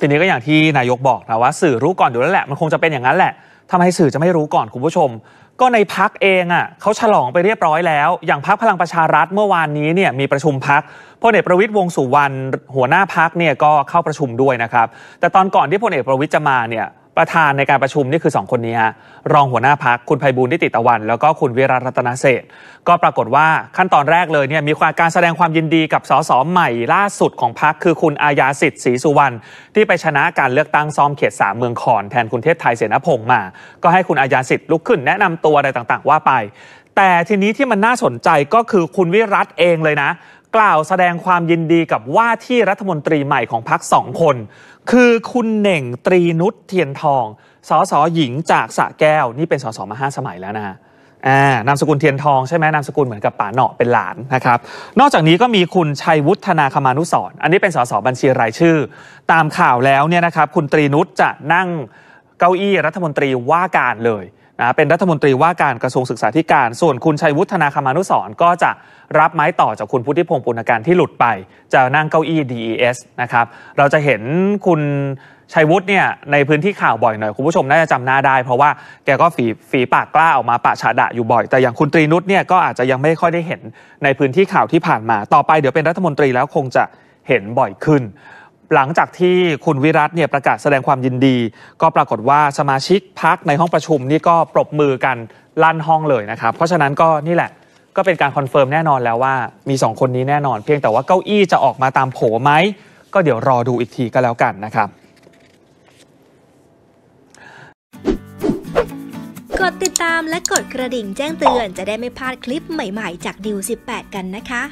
ทีนี้ก็อย่างที่นายกบอกนะว่าสื่อรู้ก่อนอยู่แล้วแหละมันคงจะเป็นอย่างนั้นแหละทำให้สื่อจะไม่รู้ก่อนคุณผู้ชม ก็ในพักเองอ่ะเขาฉลองไปเรียบร้อยแล้ว อย่างพักพลังประชารัฐเมื่อวานนี้เนี่ยมีประชุมพักพลเอกประวิทยวงสุวรรณหัวหน้าพักเนี่ยก็เข้าประชุมด้วยนะครับแต่ตอนก่อนที่พลเอกประวิทยจะมาเนี่ยประธานในการประชุมนี่คือ 2 คนนี้ฮะรองหัวหน้าพัก คุณภัยบูลนิติตะวัน แล้วก็คุณวิรัตรัตนเศษก็ปรากฏว่าขั้นตอนแรกเลยเนี่ยมีความการแสดงความยินดีกับสสใหม่ ล่าสุดของพักคือคุณอาญาสิทธิ์ศรีสุวรรณที่ไปชนะการเลือกตั้งซ้อมเขตสามเมืองคอน แทนคุณเทพไทยเสนาพง์มา ก็ให้คุณอาญาสิทธิ์ลุกขึ้นแนะนำตัวอะไรต่าง ๆว่าไป แต่ทีนี้ที่มันน่าสนใจก็คือคุณวิรัตเองเลยนะกล่าวแสดงความยินดีกับว่าที่รัฐมนตรีใหม่ของพรรคสองคน คือคุณเหน่งตรีนุชเทียนทองสสหญิงจากสะแก้วนี่เป็นสสมาห้าสมัยแล้วนะฮะนามสกุลเทียนทองใช่ไหมนามสกุลเหมือนกับป่าเนาะเป็นหลานนะครับ นอกจากนี้ก็มีคุณ ชัยวุฒนาคมานุสร อันนี้เป็นสสบัญชีรายชื่อ ตามข่าวแล้วเนี่ยนะครับ คุณตรีนุชจะนั่งเก้าอี้รัฐมนตรีว่าการเลยนะเป็นรัฐมนตรีว่าการกระทรวงศึกษาธิการ ส่วนคุณชัยวุฒนาคมานุสรก็จะรับไม้ต่อจากคุณพุทธิพงศ์ปุณการที่หลุดไปจะนั่งเก้าอี้ DES นะครับเราจะเห็นคุณชัยวุฒิเนี่ยในพื้นที่ข่าวบ่อยหน่อยคุณผู้ชมน่าจะจำหน้าได้ เพราะว่าแกก็ฝีฝีปากกล้าออกมาปะฉาดะอยู่บ่อย แต่อย่างคุณตรีนุชเนี่ยก็อาจจะยังไม่ค่อยได้เห็นในพื้นที่ข่าวที่ผ่านมาต่อไปเดี๋ยวเป็นรัฐมนตรีแล้วคงจะเห็นบ่อยขึ้นหลังจากที่คุณวิรัตเนี่ยประกาศแสดงความยินดี ก็ปรากฏว่าสมาชิกพักในห้องประชุมนี่ก็ปรบมือกันลั่นห้องเลยนะครับ เพราะฉะนั้นก็นี่แหละก็เป็นการคอนเฟิร์มแน่นอนแล้วว่ามี 2 คนนี้แน่นอน เพียงแต่ว่าเก้าอี้จะออกมาตามโผไหมก็เดี๋ยวรอดูอีกทีก็แล้วกันนะครับ กดติดตามและกดกระดิ่งแจ้งเตือน จะได้ไม่พลาดคลิปใหม่ ๆ จากดิว18 กันนะคะ